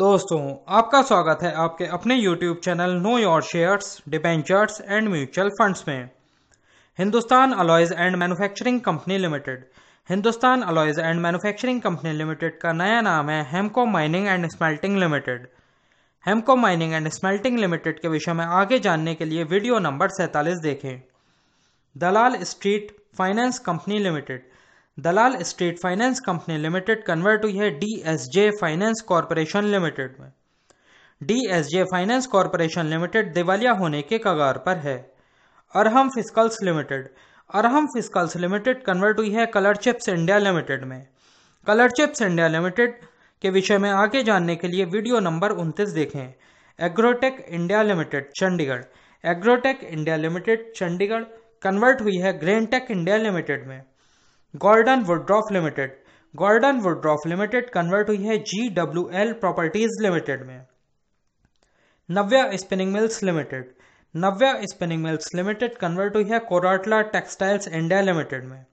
दोस्तों आपका स्वागत है आपके अपने YouTube channel know your shares debentures and mutual funds में Hindustan alloys and manufacturing company limited Hindustan alloys and manufacturing company limited का नया नाम है Hemco mining and smelting limited Hemco mining and smelting limited के विषय में आगे जानने के लिए वीडियो नंबर सैंतालीस देखें Dalal street finance company limited Dalal state finance company limited convert हुई है D S J finance corporation limited में D S J finance corporation limited दिवालिया होने के कगार पर है Arham fiscals limited Arham fiscals limited convert हुई है कलर चिप्स इंडिया लिमिटेड में कलर चिप्स इंडिया लिमिटेड के विषय में आगे जानने के लिए वीडियो नंबर उनतीस देखें agrotech India limited Chandigarh agrotech India limited Chandigarh convert हुई है ग्रेनटेक इंडिया लिमिटेड में golden Woodroffe limited golden Woodroffe limited convert हुई है G W L properties limited में Navya spinning mills limited Navya spinning mills limited convert हुई है कोराटला टेक्सटाइल्स इंडिया लिमिटेड में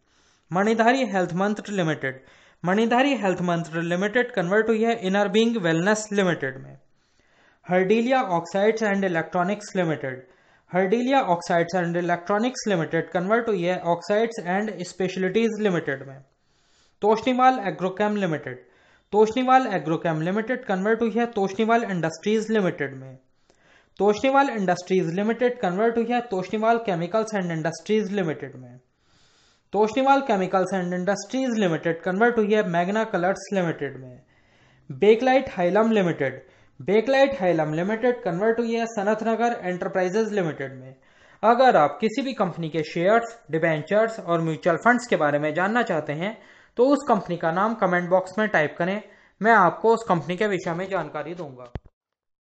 Manidhari health mantra limited Manidhari health mantra limited convert हुई है इनर बींग वेलनेस लिमिटेड में Herdillia oxides and electronics limited Herdillia oxides and electronics limited convert हुई है oxides and specialities limited में Toshniwal agrochem limited Toshniwal agrochem limited convert हुई है तोशनीवाल इंडस्ट्रीज लिमिटेड में तोशनीवाल इंडस्ट्रीज लिमिटेड कन्वर्ट हुई है Toshniwal chemicals and industries limited में Toshniwal chemicals and industries limited convert हुई है मैग्ना कलर्स लिमिटेड में bakelite hylam limited bakelite hylam limited convert हुई है सनत नगर एंटरप्राइजेज लिमिटेड में अगर आप किसी भी कंपनी के शेयर्स डिबेंचर्स और म्यूचुअल फंड्स के बारे में जानना चाहते हैं तो उस कंपनी का नाम कमेंट बॉक्स में टाइप करें मैं आपको उस कंपनी के विषय में जानकारी दूंगा